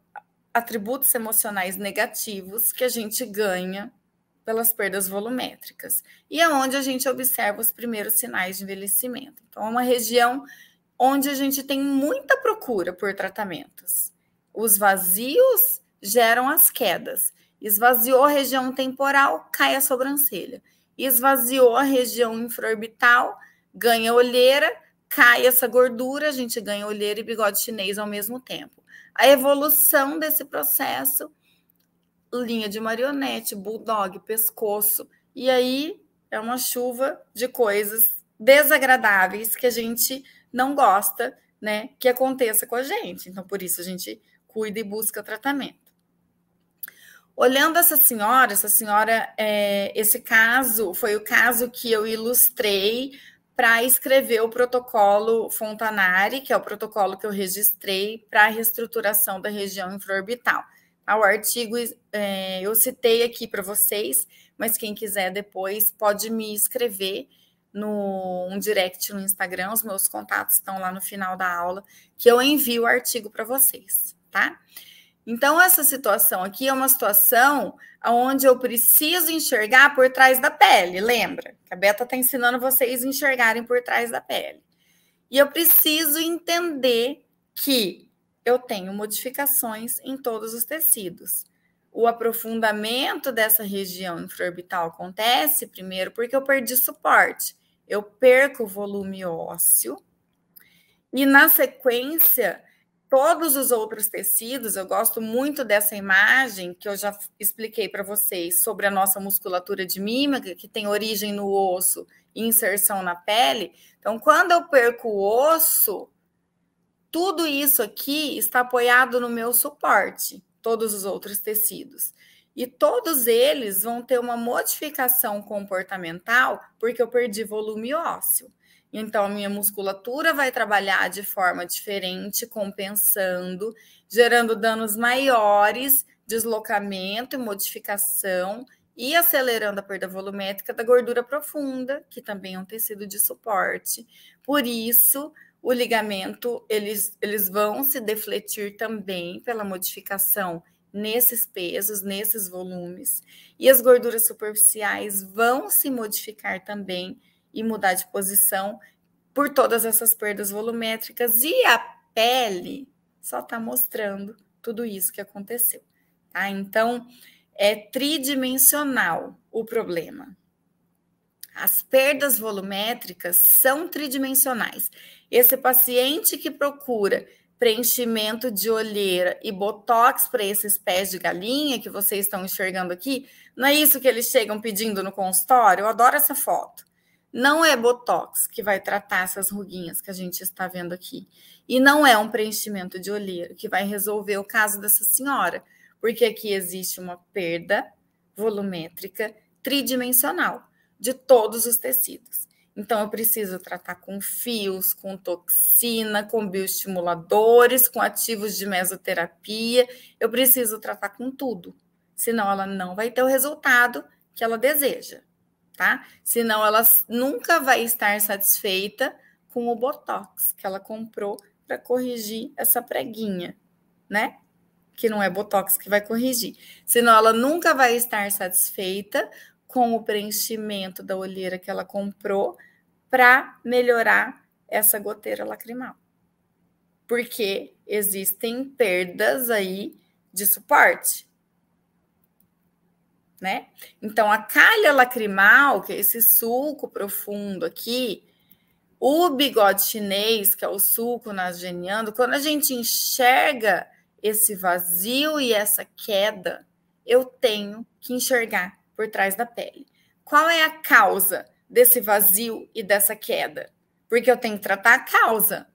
atributos emocionais negativos que a gente ganha pelas perdas volumétricas, e é onde a gente observa os primeiros sinais de envelhecimento. Então, é uma região onde a gente tem muita procura por tratamentos. Os vazios geram as quedas. Esvaziou a região temporal, cai a sobrancelha. Esvaziou a região infraorbital, ganha olheira, cai essa gordura, a gente ganha olheira e bigode chinês ao mesmo tempo. A evolução desse processo linha de marionete, bulldog, pescoço. E aí é uma chuva de coisas desagradáveis que a gente não gosta, né, que aconteça com a gente. Então por isso a gente cuida e busca tratamento. Olhando essa senhora, essa senhora, é, esse caso foi o caso que eu ilustrei para escrever o protocolo Fontanari, que é o protocolo que eu registrei para a reestruturação da região infraorbital ao artigo, é, eu citei aqui para vocês, mas quem quiser depois pode me escrever no um direct no Instagram, os meus contatos estão lá no final da aula, que eu envio o artigo para vocês, tá? Então, essa situação aqui é uma situação onde eu preciso enxergar por trás da pele, lembra? A Beta está ensinando vocês a enxergarem por trás da pele. E eu preciso entender que eu tenho modificações em todos os tecidos. O aprofundamento dessa região infraorbital acontece primeiro porque eu perdi suporte, eu perco o volume ósseo, e na sequência, todos os outros tecidos, eu gosto muito dessa imagem que eu já expliquei para vocês sobre a nossa musculatura de mímica, que tem origem no osso e inserção na pele. Então, quando eu perco o osso, tudo isso aqui está apoiado no meu suporte, todos os outros tecidos. E todos eles vão ter uma modificação comportamental, porque eu perdi volume ósseo. Então, a minha musculatura vai trabalhar de forma diferente, compensando, gerando danos maiores, deslocamento e modificação, e acelerando a perda volumétrica da gordura profunda, que também é um tecido de suporte. Por isso, o ligamento eles, eles vão se defletir também pela modificação nesses pesos, nesses volumes, e as gorduras superficiais vão se modificar também e mudar de posição por todas essas perdas volumétricas, e a pele só está mostrando tudo isso que aconteceu, tá? Então, é tridimensional o problema. As perdas volumétricas são tridimensionais esse paciente que procura preenchimento de olheira e botox para esses pés de galinha que vocês estão enxergando aqui, não é isso que eles chegam pedindo no consultório? Eu adoro essa foto. Não é botox que vai tratar essas ruguinhas que a gente está vendo aqui. E não é um preenchimento de olheiro que vai resolver o caso dessa senhora, porque aqui existe uma perda volumétrica tridimensional de todos os tecidos. Então, eu preciso tratar com fios, com toxina, com bioestimuladores, com ativos de mesoterapia. Eu preciso tratar com tudo, senão ela não vai ter o resultado que ela deseja, tá? Senão ela nunca vai estar satisfeita com o botox que ela comprou para corrigir essa preguinha, né? Que não é botox que vai corrigir. Senão ela nunca vai estar satisfeita com o preenchimento da olheira que ela comprou para melhorar essa goteira lacrimal. Porque existem perdas aí de suporte. Né? Então, a calha lacrimal, que é esse sulco profundo aqui, o bigode chinês, que é o sulco nasgeniano, quando a gente enxerga esse vazio e essa queda, eu tenho que enxergar por trás da pele. Qual é a causa desse vazio e dessa queda? Porque eu tenho que tratar a causa.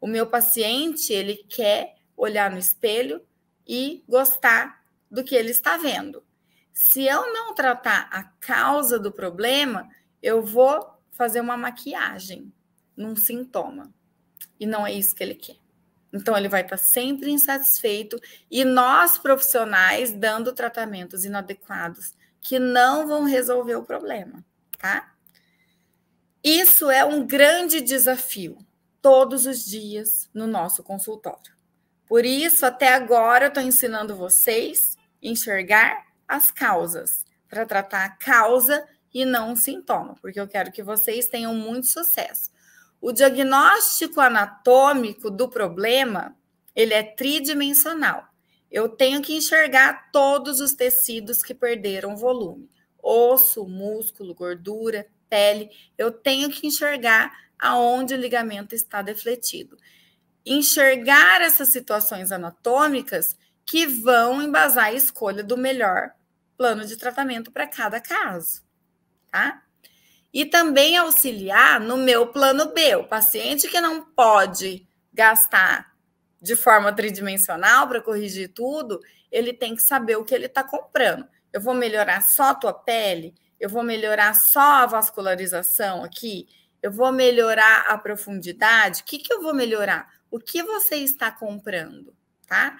O meu paciente, ele quer olhar no espelho e gostar do que ele está vendo. Se eu não tratar a causa do problema, eu vou fazer uma maquiagem num sintoma. E não é isso que ele quer. Então, ele vai estar sempre insatisfeito e nós, profissionais, dando tratamentos inadequados que não vão resolver o problema, tá? Isso é um grande desafio todos os dias no nosso consultório. Por isso, até agora, eu estou ensinando vocês a enxergar as causas, para tratar a causa e não o sintoma, porque eu quero que vocês tenham muito sucesso. O diagnóstico anatômico do problema, ele é tridimensional. Eu tenho que enxergar todos os tecidos que perderam volume: osso, músculo, gordura, pele. Eu tenho que enxergar aonde o ligamento está defletido. Enxergar essas situações anatômicas que vão embasar a escolha do melhor plano de tratamento para cada caso, tá? E também auxiliar no meu plano B, o paciente que não pode gastar de forma tridimensional para corrigir tudo, ele tem que saber o que ele está comprando. Eu vou melhorar só a tua pele? Eu vou melhorar só a vascularização aqui? Eu vou melhorar a profundidade? O que, que eu vou melhorar? O que você está comprando, tá?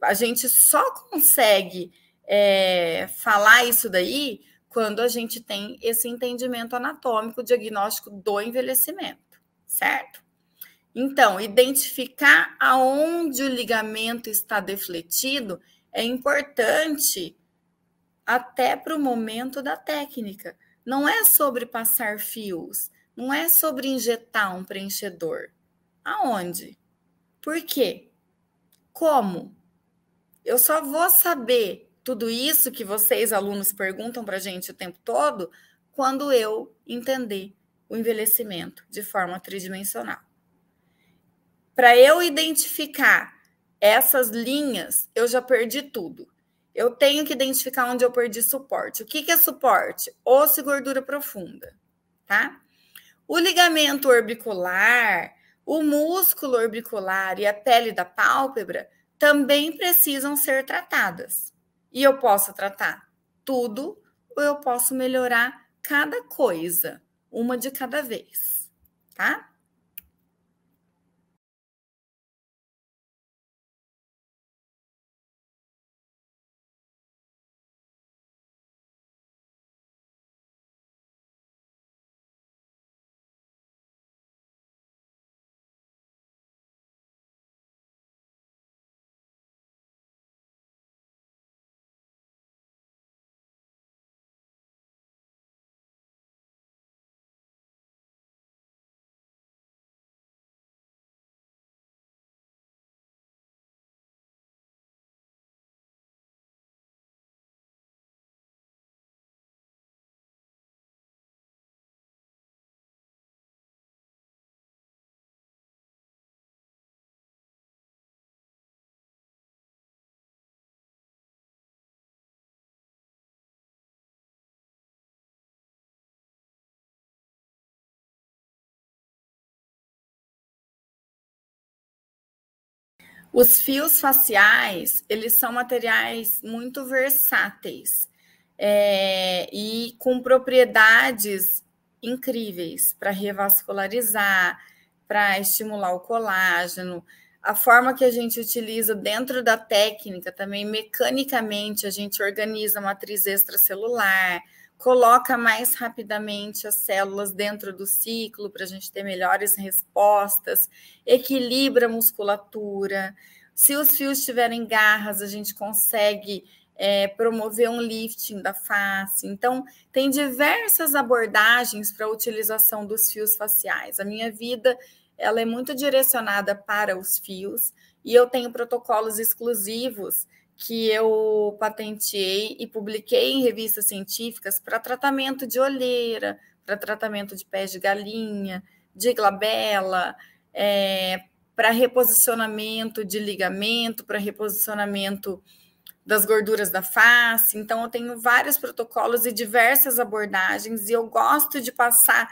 A gente só consegue é, falar isso daí quando a gente tem esse entendimento anatômico, diagnóstico do envelhecimento, certo? Então, identificar aonde o ligamento está defletido é importante até para o momento da técnica. Não é sobre passar fios, não é sobre injetar um preenchedor. Aonde? Por quê? Como? Eu só vou saber tudo isso que vocês, alunos, perguntam para a gente o tempo todo quando eu entender o envelhecimento de forma tridimensional. Para eu identificar essas linhas, eu já perdi tudo. Eu tenho que identificar onde eu perdi suporte. O que, que é suporte? Osso e gordura profunda, tá? O ligamento orbicular, o músculo orbicular e a pele da pálpebra também precisam ser tratadas. E eu posso tratar tudo ou eu posso melhorar cada coisa, uma de cada vez, tá? Os fios faciais, eles são materiais muito versáteis é, e com propriedades incríveis para revascularizar, para estimular o colágeno. A forma que a gente utiliza dentro da técnica também, mecanicamente, a gente organiza a matriz extracelular, coloca mais rapidamente as células dentro do ciclo para a gente ter melhores respostas, equilibra a musculatura. Se os fios tiverem garras, a gente consegue é, promover um lifting da face. Então, tem diversas abordagens para a utilização dos fios faciais. A minha vida ela é muito direcionada para os fios e eu tenho protocolos exclusivos que eu patenteei e publiquei em revistas científicas para tratamento de olheira, para tratamento de pés de galinha, de glabela, é, para reposicionamento de ligamento, para reposicionamento das gorduras da face. Então, eu tenho vários protocolos e diversas abordagens, e eu gosto de passar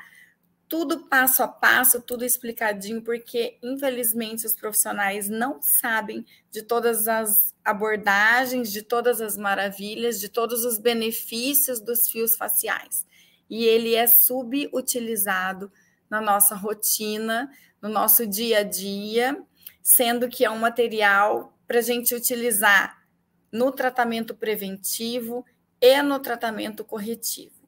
tudo passo a passo, tudo explicadinho, porque infelizmente os profissionais não sabem de todas as abordagens, de todas as maravilhas, de todos os benefícios dos fios faciais. E ele é subutilizado na nossa rotina, no nosso dia a dia, sendo que é um material para a gente utilizar no tratamento preventivo e no tratamento corretivo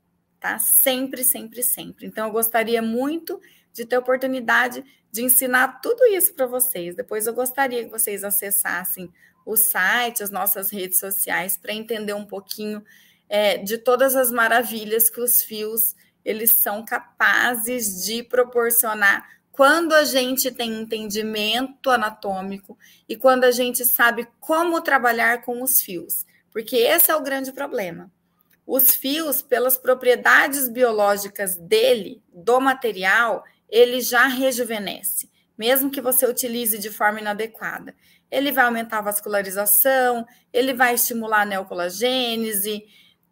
tá? Sempre, sempre, sempre. Então, eu gostaria muito de ter oportunidade de ensinar tudo isso para vocês. Depois, eu gostaria que vocês acessassem o site, as nossas redes sociais, para entender um pouquinho é, de todas as maravilhas que os fios eles são capazes de proporcionar quando a gente tem entendimento anatômico e quando a gente sabe como trabalhar com os fios, porque esse é o grande problema os fios, pelas propriedades biológicas dele, do material, ele já rejuvenesce, mesmo que você utilize de forma inadequada. Ele vai aumentar a vascularização, ele vai estimular a neocolagênese,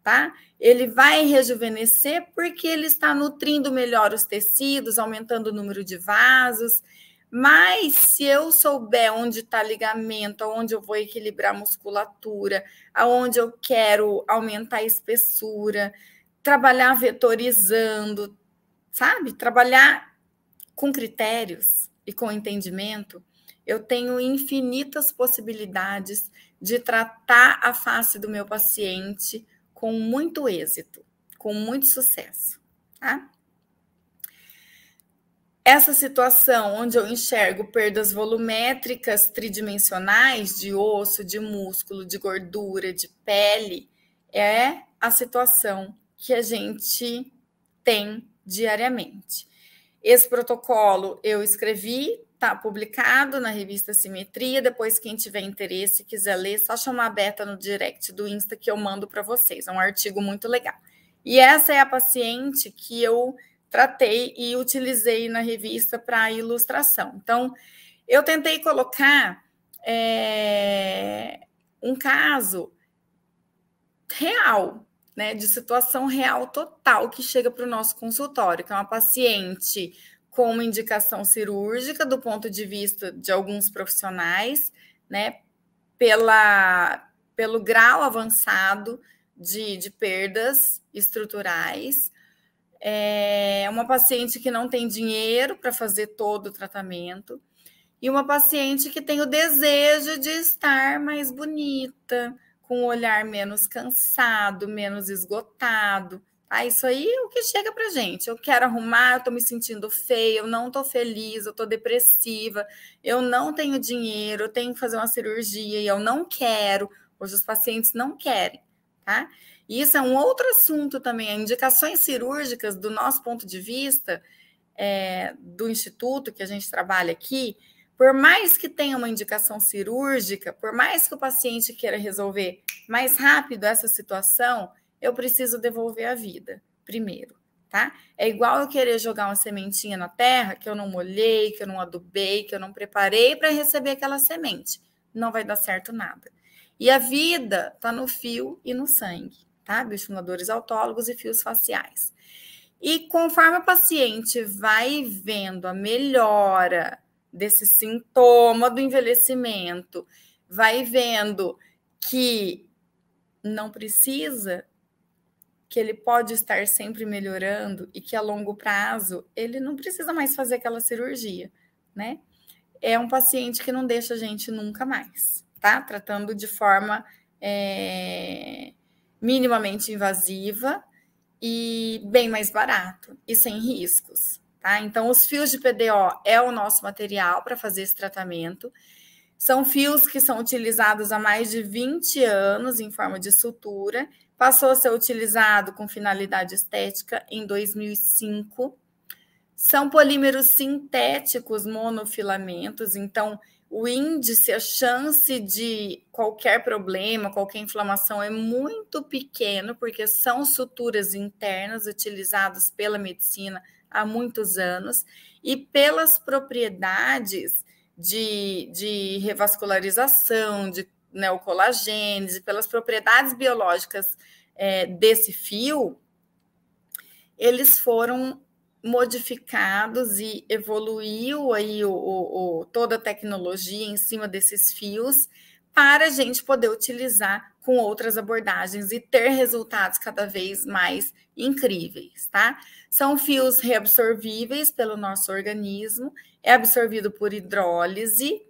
tá? Ele vai rejuvenescer porque ele está nutrindo melhor os tecidos, aumentando o número de vasos. Mas se eu souber onde está ligamento, aonde eu vou equilibrar a musculatura, aonde eu quero aumentar a espessura, trabalhar vetorizando, sabe? Trabalhar com critérios e com entendimento, eu tenho infinitas possibilidades de tratar a face do meu paciente com muito êxito, com muito sucesso, tá? Essa situação onde eu enxergo perdas volumétricas tridimensionais de osso, de músculo, de gordura, de pele, é a situação que a gente tem diariamente. Esse protocolo eu escrevi, está publicado na revista Simetria. Depois, quem tiver interesse e quiser ler, só chamar a Beta no direct do Insta que eu mando para vocês. É um artigo muito legal. E essa é a paciente que eu tratei e utilizei na revista para ilustração. Então, eu tentei colocar é, um caso real, né, de situação real total que chega para o nosso consultório, que é uma paciente com indicação cirúrgica do ponto de vista de alguns profissionais, né, pela, pelo grau avançado de, de perdas estruturais, é uma paciente que não tem dinheiro para fazer todo o tratamento e uma paciente que tem o desejo de estar mais bonita, com um olhar menos cansado, menos esgotado. Ah, isso aí é o que chega para gente. Eu quero arrumar, eu tô me sentindo feia, eu não tô feliz, eu tô depressiva, eu não tenho dinheiro, eu tenho que fazer uma cirurgia e eu não quero. Hoje os pacientes não querem, tá? E isso é um outro assunto também. Indicações cirúrgicas, do nosso ponto de vista, é, do instituto que a gente trabalha aqui, por mais que tenha uma indicação cirúrgica, por mais que o paciente queira resolver mais rápido essa situação, eu preciso devolver a vida primeiro, tá? É igual eu querer jogar uma sementinha na terra que eu não molhei, que eu não adubei, que eu não preparei para receber aquela semente. Não vai dar certo nada. E a vida está no fio e no sangue tá? Bioestimuladores autólogos e fios faciais. E conforme o paciente vai vendo a melhora desse sintoma do envelhecimento, vai vendo que não precisa, que ele pode estar sempre melhorando e que a longo prazo ele não precisa mais fazer aquela cirurgia, né? É um paciente que não deixa a gente nunca mais, tá? Tratando de forma é, minimamente invasiva e bem mais barato e sem riscos. Tá? Então, os fios de PDO é o nosso material para fazer esse tratamento. São fios que são utilizados há mais de 20 anos em forma de sutura. Passou a ser utilizado com finalidade estética em 2005. São polímeros sintéticos monofilamentos, então o índice, a chance de qualquer problema, qualquer inflamação é muito pequeno, porque são suturas internas utilizadas pela medicina há muitos anos e pelas propriedades de, de revascularização, de neocolagênese, pelas propriedades biológicas é, desse fio, eles foram modificados e evoluiu aí o, o, o, toda a tecnologia em cima desses fios para a gente poder utilizar com outras abordagens e ter resultados cada vez mais incríveis, tá? São fios reabsorvíveis pelo nosso organismo, é absorvido por hidrólise,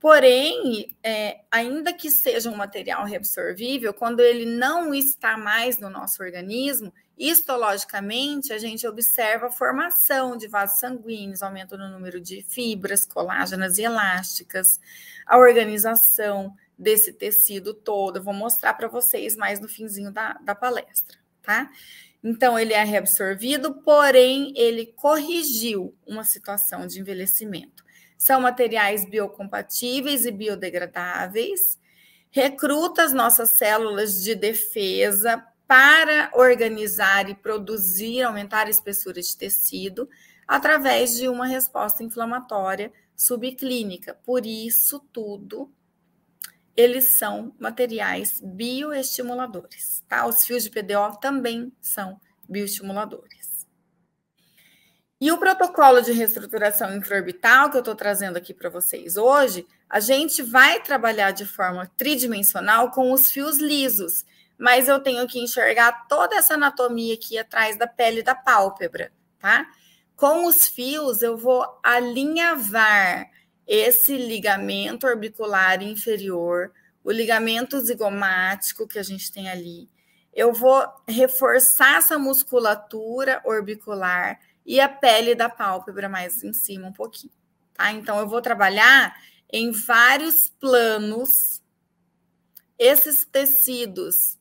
porém, é, ainda que seja um material reabsorvível, quando ele não está mais no nosso organismo, Histologicamente, a gente observa a formação de vasos sanguíneos, aumento no número de fibras, colágenas e elásticas, a organização desse tecido todo. Eu vou mostrar para vocês mais no finzinho da, da palestra, tá? Então, ele é reabsorvido, porém, ele corrigiu uma situação de envelhecimento. São materiais biocompatíveis e biodegradáveis, recruta as nossas células de defesa para organizar e produzir, aumentar a espessura de tecido através de uma resposta inflamatória subclínica. Por isso tudo eles são materiais bioestimuladores, tá? Os fios de PDO também são bioestimuladores. E o protocolo de reestruturação infraorbital que eu estou trazendo aqui para vocês hoje, a gente vai trabalhar de forma tridimensional com os fios lisos, mas eu tenho que enxergar toda essa anatomia aqui atrás da pele da pálpebra, tá? Com os fios, eu vou alinhavar esse ligamento orbicular inferior, o ligamento zigomático que a gente tem ali. Eu vou reforçar essa musculatura orbicular e a pele da pálpebra mais em cima um pouquinho, tá? Então eu vou trabalhar em vários planos esses tecidos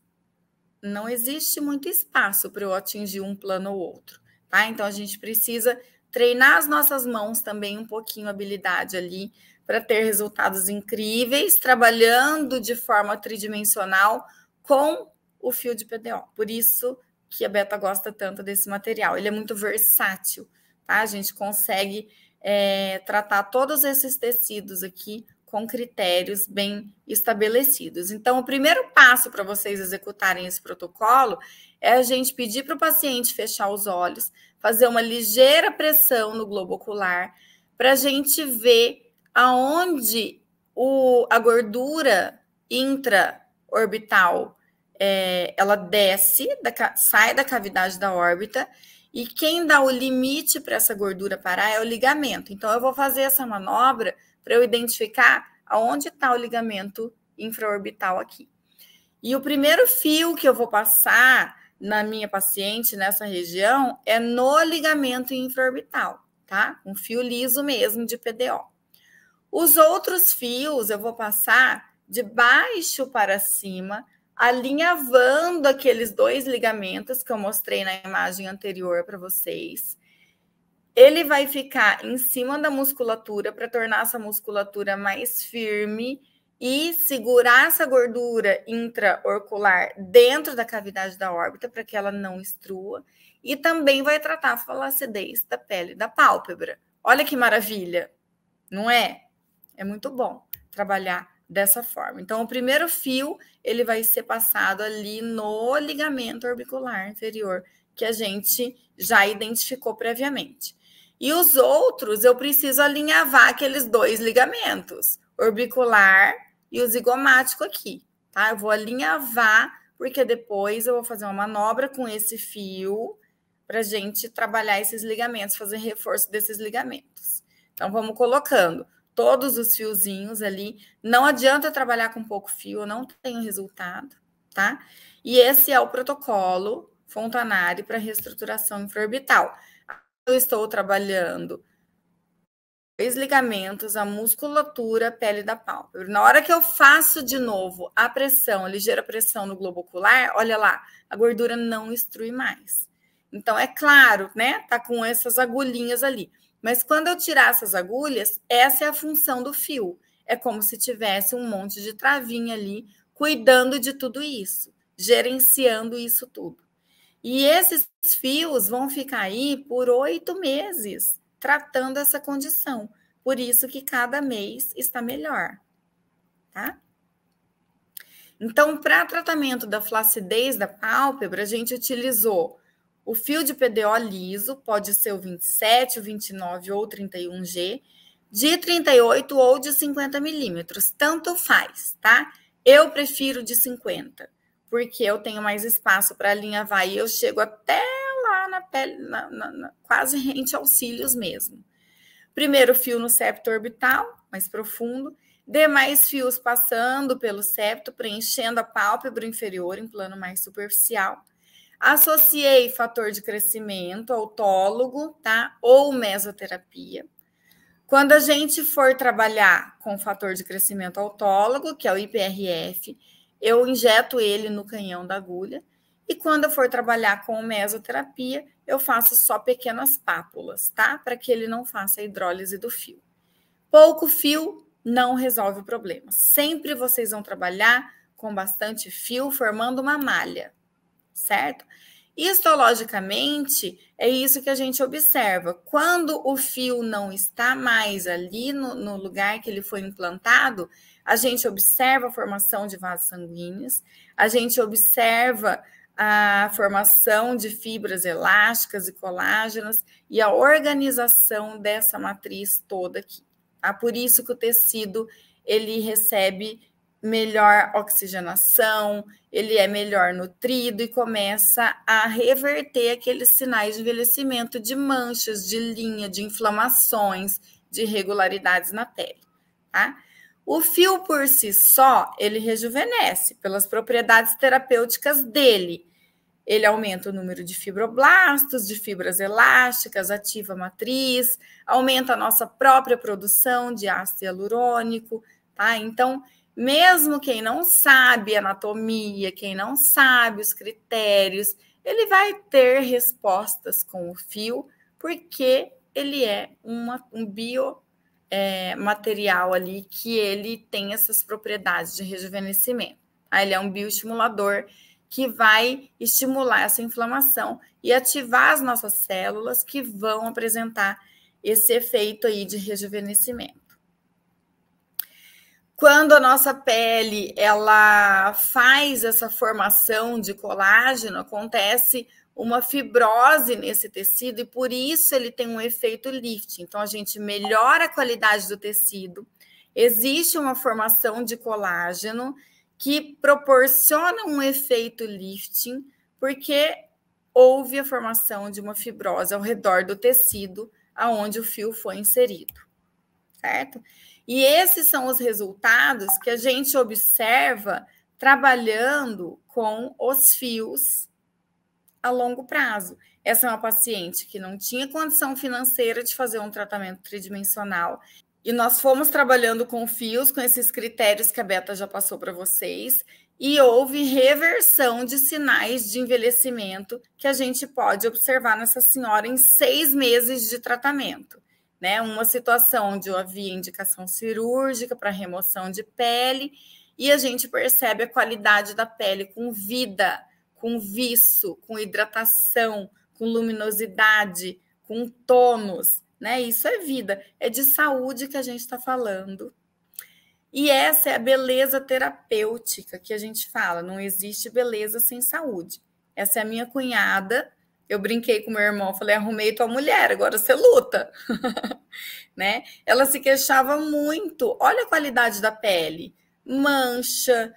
não existe muito espaço para eu atingir um plano ou outro, tá? Então a gente precisa treinar as nossas mãos também um pouquinho habilidade ali para ter resultados incríveis, trabalhando de forma tridimensional com o fio de PDO. Por isso que a Beta gosta tanto desse material. Ele é muito versátil, tá? A gente consegue é, tratar todos esses tecidos aqui com critérios bem estabelecidos. Então, o primeiro passo para vocês executarem esse protocolo é a gente pedir para o paciente fechar os olhos, fazer uma ligeira pressão no globo ocular, para a gente ver aonde o, a gordura intraorbital é, ela desce, da, sai da cavidade da órbita e quem dá o limite para essa gordura parar é o ligamento. Então, eu vou fazer essa manobra para eu identificar aonde está o ligamento infraorbital aqui. E o primeiro fio que eu vou passar na minha paciente, nessa região, é no ligamento infraorbital, tá? Um fio liso mesmo de PDO. Os outros fios eu vou passar de baixo para cima, alinhavando aqueles dois ligamentos que eu mostrei na imagem anterior para vocês, ele vai ficar em cima da musculatura para tornar essa musculatura mais firme e segurar essa gordura intraorcular dentro da cavidade da órbita para que ela não estrua e também vai tratar a flacidez da pele da pálpebra. Olha que maravilha, não é? É muito bom trabalhar dessa forma. Então, o primeiro fio ele vai ser passado ali no ligamento orbicular inferior que a gente já identificou previamente. E os outros, eu preciso alinhavar aqueles dois ligamentos, orbicular e o zigomático aqui, tá? Eu vou alinhavar, porque depois eu vou fazer uma manobra com esse fio para gente trabalhar esses ligamentos, fazer reforço desses ligamentos. Então, vamos colocando todos os fiozinhos ali. Não adianta trabalhar com pouco fio, eu não tenho resultado, tá? E esse é o protocolo Fontanari para reestruturação infraorbital eu estou trabalhando os ligamentos, a musculatura, a pele da pálpebra. Na hora que eu faço de novo a pressão, a ligeira pressão no globo ocular, olha lá, a gordura não instrui mais. Então, é claro, né? Tá com essas agulhinhas ali. Mas quando eu tirar essas agulhas, essa é a função do fio. É como se tivesse um monte de travinha ali, cuidando de tudo isso, gerenciando isso tudo. E esses fios vão ficar aí por oito meses tratando essa condição. Por isso que cada mês está melhor, tá? Então, para tratamento da flacidez da pálpebra, a gente utilizou o fio de PDO liso, pode ser o 27, o 29 ou 31G, de 38 ou de 50 milímetros, tanto faz, tá? Eu prefiro de 50 porque eu tenho mais espaço para a linha vai e eu chego até lá na pele, na, na, na, quase rente aos cílios mesmo. Primeiro fio no septo orbital, mais profundo, demais fios passando pelo septo, preenchendo a pálpebra inferior em plano mais superficial. Associei fator de crescimento, autólogo, tá? Ou mesoterapia. Quando a gente for trabalhar com fator de crescimento autólogo, que é o IPRF, eu injeto ele no canhão da agulha. E quando eu for trabalhar com mesoterapia, eu faço só pequenas pápulas, tá? Para que ele não faça a hidrólise do fio. Pouco fio não resolve o problema. Sempre vocês vão trabalhar com bastante fio, formando uma malha, certo? Histologicamente, é isso que a gente observa. Quando o fio não está mais ali no, no lugar que ele foi implantado, a gente observa a formação de vasos sanguíneos, a gente observa a formação de fibras elásticas e colágenas e a organização dessa matriz toda aqui. Tá? Por isso que o tecido ele recebe melhor oxigenação, ele é melhor nutrido e começa a reverter aqueles sinais de envelhecimento de manchas, de linha, de inflamações, de irregularidades na pele, tá? O fio por si só, ele rejuvenesce pelas propriedades terapêuticas dele. Ele aumenta o número de fibroblastos, de fibras elásticas, ativa a matriz, aumenta a nossa própria produção de ácido hialurônico, tá? Então, mesmo quem não sabe anatomia, quem não sabe os critérios, ele vai ter respostas com o fio, porque ele é uma, um bio é, material ali que ele tem essas propriedades de rejuvenescimento. Aí tá? ele é um bioestimulador que vai estimular essa inflamação e ativar as nossas células que vão apresentar esse efeito aí de rejuvenescimento. Quando a nossa pele ela faz essa formação de colágeno, acontece uma fibrose nesse tecido e por isso ele tem um efeito lift. Então a gente melhora a qualidade do tecido. Existe uma formação de colágeno que proporciona um efeito lifting, porque houve a formação de uma fibrose ao redor do tecido aonde o fio foi inserido. Certo? E esses são os resultados que a gente observa trabalhando com os fios a longo prazo. Essa é uma paciente que não tinha condição financeira de fazer um tratamento tridimensional. E nós fomos trabalhando com fios, com esses critérios que a Beta já passou para vocês, e houve reversão de sinais de envelhecimento que a gente pode observar nessa senhora em seis meses de tratamento. Né? Uma situação onde havia indicação cirúrgica para remoção de pele, e a gente percebe a qualidade da pele com vida com viço, com hidratação, com luminosidade, com tônus, né? Isso é vida, é de saúde que a gente está falando. E essa é a beleza terapêutica que a gente fala, não existe beleza sem saúde. Essa é a minha cunhada, eu brinquei com meu irmão, falei, arrumei tua mulher, agora você luta, *laughs* né? Ela se queixava muito, olha a qualidade da pele, mancha,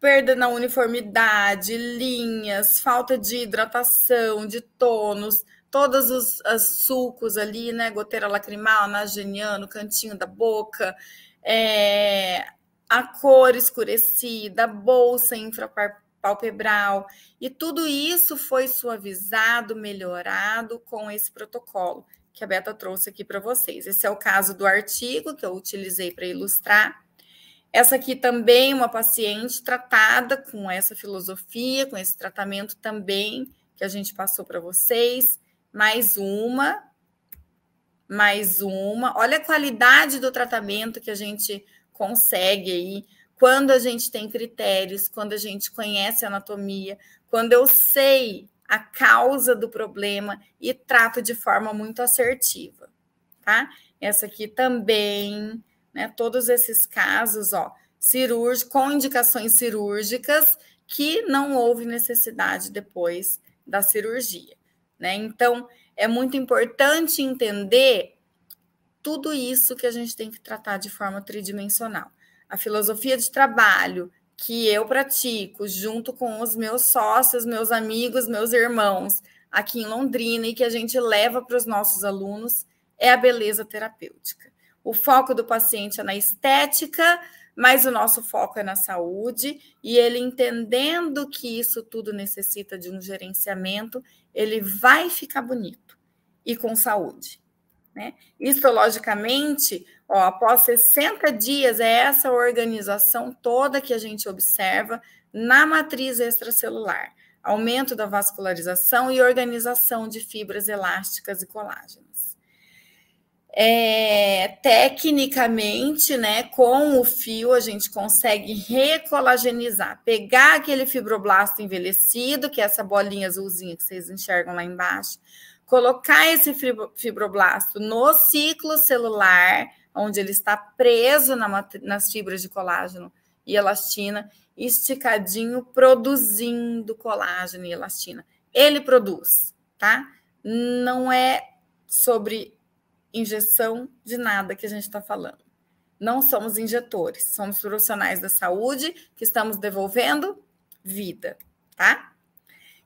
perda na uniformidade, linhas, falta de hidratação, de tônus, todos os, os sulcos ali, né? Goteira lacrimal, no cantinho da boca, é, a cor escurecida, a bolsa infrapalpebral. E tudo isso foi suavizado, melhorado com esse protocolo que a Beta trouxe aqui para vocês. Esse é o caso do artigo que eu utilizei para ilustrar. Essa aqui também, uma paciente tratada com essa filosofia, com esse tratamento também que a gente passou para vocês. Mais uma, mais uma. Olha a qualidade do tratamento que a gente consegue aí quando a gente tem critérios, quando a gente conhece a anatomia, quando eu sei a causa do problema e trato de forma muito assertiva, tá? Essa aqui também né? Todos esses casos, ó, cirúrgico, com indicações cirúrgicas que não houve necessidade depois da cirurgia, né? Então, é muito importante entender tudo isso que a gente tem que tratar de forma tridimensional. A filosofia de trabalho que eu pratico junto com os meus sócios, meus amigos, meus irmãos aqui em Londrina e que a gente leva para os nossos alunos é a beleza terapêutica o foco do paciente é na estética, mas o nosso foco é na saúde, e ele entendendo que isso tudo necessita de um gerenciamento, ele vai ficar bonito e com saúde. Né? Histologicamente, ó, após 60 dias, é essa organização toda que a gente observa na matriz extracelular: aumento da vascularização e organização de fibras elásticas e colágeno. É, tecnicamente, né, com o fio, a gente consegue recolagenizar, pegar aquele fibroblasto envelhecido, que é essa bolinha azulzinha que vocês enxergam lá embaixo, colocar esse fibroblasto no ciclo celular, onde ele está preso na, nas fibras de colágeno e elastina, esticadinho, produzindo colágeno e elastina. Ele produz, tá? Não é sobre injeção de nada que a gente está falando. Não somos injetores, somos profissionais da saúde que estamos devolvendo vida, tá?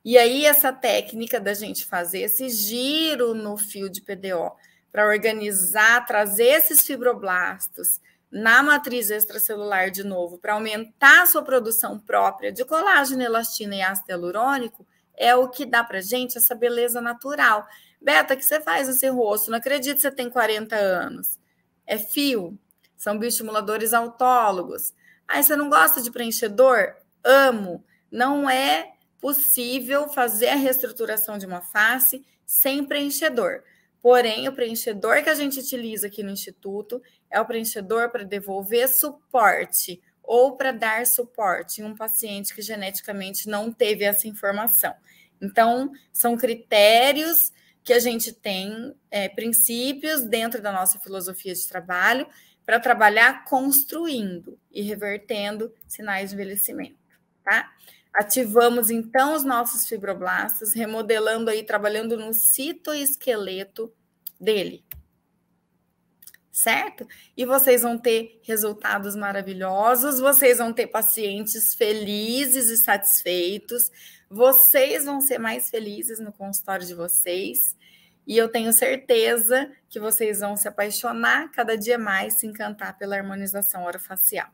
E aí, essa técnica da gente fazer esse giro no fio de PDO para organizar, trazer esses fibroblastos na matriz extracelular de novo, para aumentar a sua produção própria de colágeno, elastina e ácido hialurônico, é o que dá para gente essa beleza natural. Beta, que você faz no seu rosto? Não acredito que você tem 40 anos. É fio. São bioestimuladores autólogos. ah, você não gosta de preenchedor? Amo. Não é possível fazer a reestruturação de uma face sem preenchedor. Porém, o preenchedor que a gente utiliza aqui no Instituto é o preenchedor para devolver suporte ou para dar suporte em um paciente que geneticamente não teve essa informação. Então, são critérios que a gente tem é, princípios dentro da nossa filosofia de trabalho para trabalhar construindo e revertendo sinais de envelhecimento, tá? Ativamos então os nossos fibroblastos, remodelando aí, trabalhando no citoesqueleto dele, certo? E vocês vão ter resultados maravilhosos, vocês vão ter pacientes felizes e satisfeitos, vocês vão ser mais felizes no consultório de vocês. E eu tenho certeza que vocês vão se apaixonar cada dia mais, se encantar pela harmonização orofacial.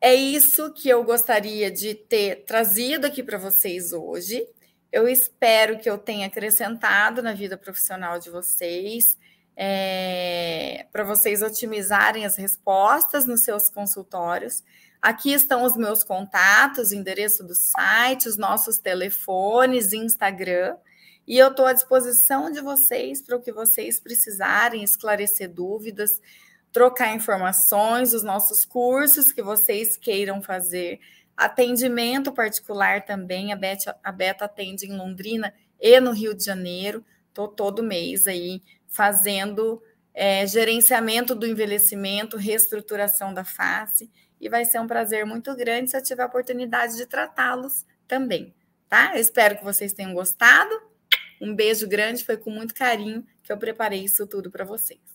É isso que eu gostaria de ter trazido aqui para vocês hoje. Eu espero que eu tenha acrescentado na vida profissional de vocês, é, para vocês otimizarem as respostas nos seus consultórios Aqui estão os meus contatos, endereço do site, os nossos telefones, Instagram. E eu estou à disposição de vocês para o que vocês precisarem, esclarecer dúvidas, trocar informações, os nossos cursos que vocês queiram fazer. Atendimento particular também, a Beta, a Beta atende em Londrina e no Rio de Janeiro. Estou todo mês aí fazendo é, gerenciamento do envelhecimento, reestruturação da face e vai ser um prazer muito grande se eu tiver a oportunidade de tratá-los também, tá? Eu espero que vocês tenham gostado. Um beijo grande, foi com muito carinho que eu preparei isso tudo para vocês.